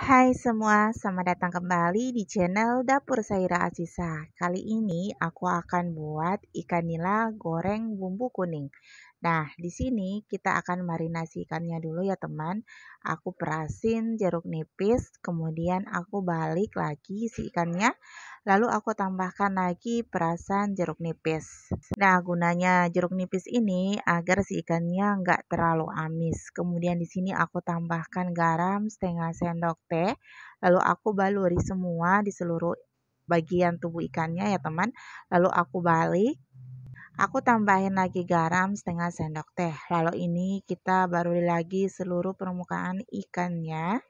Hai semua, selamat datang kembali di channel Dapur Saira Asisa. Kali ini aku akan buat ikan nila goreng bumbu kuning. Nah, di sini kita akan marinasi ikannya dulu ya teman. Aku perasin jeruk nipis, kemudian aku balik lagi si ikannya. Lalu aku tambahkan lagi perasan jeruk nipis. Nah, gunanya jeruk nipis ini agar si ikannya nggak terlalu amis. Kemudian di sini aku tambahkan garam setengah sendok teh. Lalu aku baluri semua di seluruh bagian tubuh ikannya ya teman. Lalu aku balik Aku tambahin lagi garam setengah sendok teh. Lalu ini kita baruli lagi seluruh permukaan ikannya.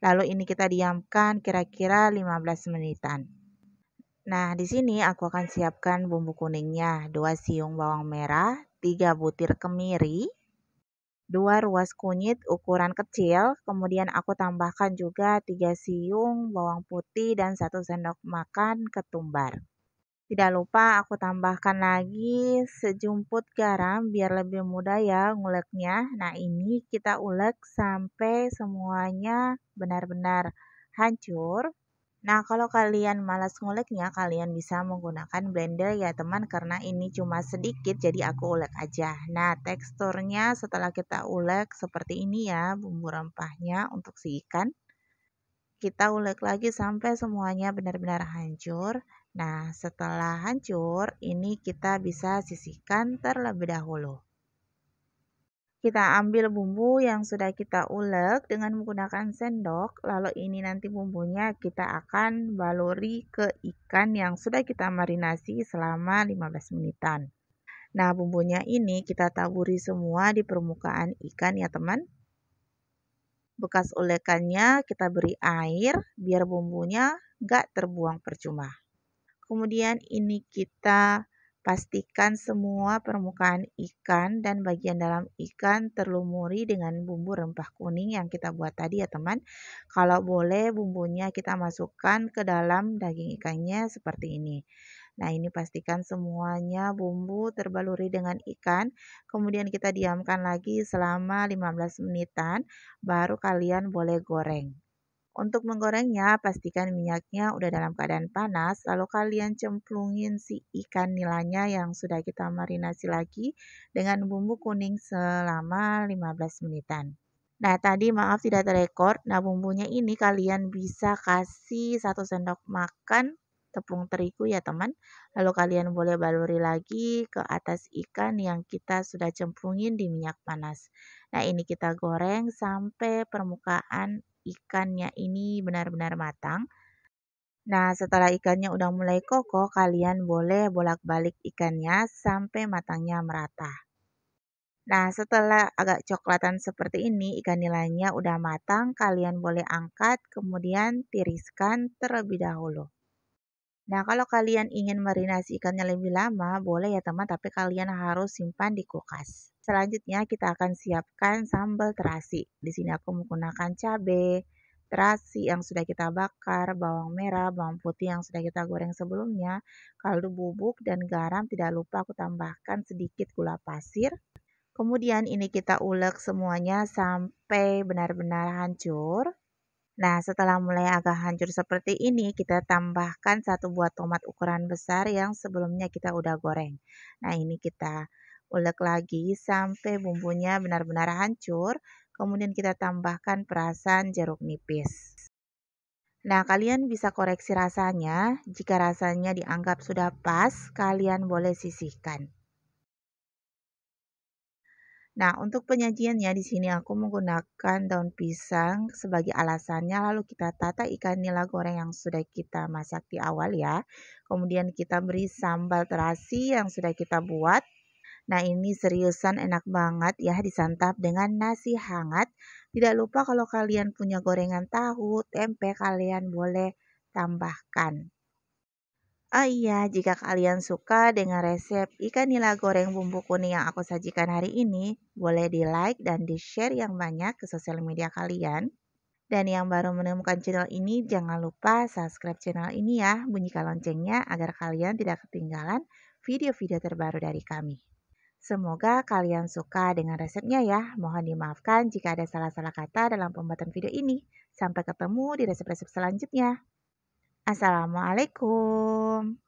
Lalu ini kita diamkan kira-kira 15 menitan. Nah, di sini aku akan siapkan bumbu kuningnya, 2 siung bawang merah, 3 butir kemiri, 2 ruas kunyit ukuran kecil, kemudian aku tambahkan juga 3 siung bawang putih dan 1 sendok makan ketumbar. Tidak lupa aku tambahkan lagi sejumput garam biar lebih mudah ya nguleknya. Nah ini kita ulek sampai semuanya benar-benar hancur. Nah, kalau kalian malas nguleknya, kalian bisa menggunakan blender ya teman karena ini cuma sedikit jadi aku ulek aja. Nah, teksturnya setelah kita ulek seperti ini ya bumbu rempahnya untuk si ikan. Kita ulek lagi sampai semuanya benar-benar hancur. Nah, setelah hancur, ini kita bisa sisihkan terlebih dahulu. Kita ambil bumbu yang sudah kita ulek dengan menggunakan sendok, lalu ini nanti bumbunya kita akan baluri ke ikan yang sudah kita marinasi selama 15 menitan. Nah, bumbunya ini kita taburi semua di permukaan ikan ya teman. Bekas ulekannya kita beri air biar bumbunya gak terbuang percuma. Kemudian ini kita Pastikan semua permukaan ikan dan bagian dalam ikan terlumuri dengan bumbu rempah kuning yang kita buat tadi ya teman. Kalau boleh bumbunya kita masukkan ke dalam daging ikannya seperti ini. Nah ini pastikan semuanya bumbu terbaluri dengan ikan. Kemudian kita diamkan lagi selama 15 menitan baru kalian boleh goreng. Untuk menggorengnya, pastikan minyaknya udah dalam keadaan panas, lalu kalian cemplungin si ikan nilanya yang sudah kita marinasi lagi dengan bumbu kuning selama 15 menitan. Nah, tadi maaf tidak terekor, nah bumbunya ini kalian bisa kasih satu sendok makan tepung terigu ya teman. Lalu kalian boleh baluri lagi ke atas ikan yang kita sudah cemplungin di minyak panas. Nah ini kita goreng sampai permukaan ikannya ini benar-benar matang. Nah, setelah ikannya udah mulai kokoh, kalian boleh bolak-balik ikannya sampai matangnya merata. Nah, setelah agak coklatan seperti ini, ikan nilainya udah matang, kalian boleh angkat, kemudian tiriskan terlebih dahulu. Nah, kalau kalian ingin marinasi ikannya lebih lama, boleh ya teman, tapi kalian harus simpan di kulkas. Selanjutnya kita akan siapkan sambal terasi. Di sini aku menggunakan cabai, terasi yang sudah kita bakar, bawang merah, bawang putih yang sudah kita goreng sebelumnya, kaldu bubuk dan garam tidak lupa aku tambahkan sedikit gula pasir. Kemudian ini kita ulek semuanya sampai benar-benar hancur. Nah, setelah mulai agak hancur seperti ini, kita tambahkan satu buah tomat ukuran besar yang sebelumnya kita udah goreng. Nah, ini kita ulek lagi sampai bumbunya benar-benar hancur. Kemudian kita tambahkan perasan jeruk nipis. Nah, kalian bisa koreksi rasanya. Jika rasanya dianggap sudah pas, kalian boleh sisihkan. Nah, untuk penyajiannya di sini aku menggunakan daun pisang sebagai alasannya lalu kita tata ikan nila goreng yang sudah kita masak di awal ya. Kemudian kita beri sambal terasi yang sudah kita buat. Nah, ini seriusan enak banget ya disantap dengan nasi hangat. Tidak lupa kalau kalian punya gorengan tahu, tempe kalian boleh tambahkan. Oh iya, jika kalian suka dengan resep ikan nila goreng bumbu kuning yang aku sajikan hari ini, boleh di-like dan di-share yang banyak ke sosial media kalian. Dan yang baru menemukan channel ini, jangan lupa subscribe channel ini ya, bunyikan loncengnya agar kalian tidak ketinggalan video-video terbaru dari kami. Semoga kalian suka dengan resepnya ya. Mohon dimaafkan jika ada salah-salah kata dalam pembuatan video ini. Sampai ketemu di resep-resep selanjutnya. Assalamualaikum.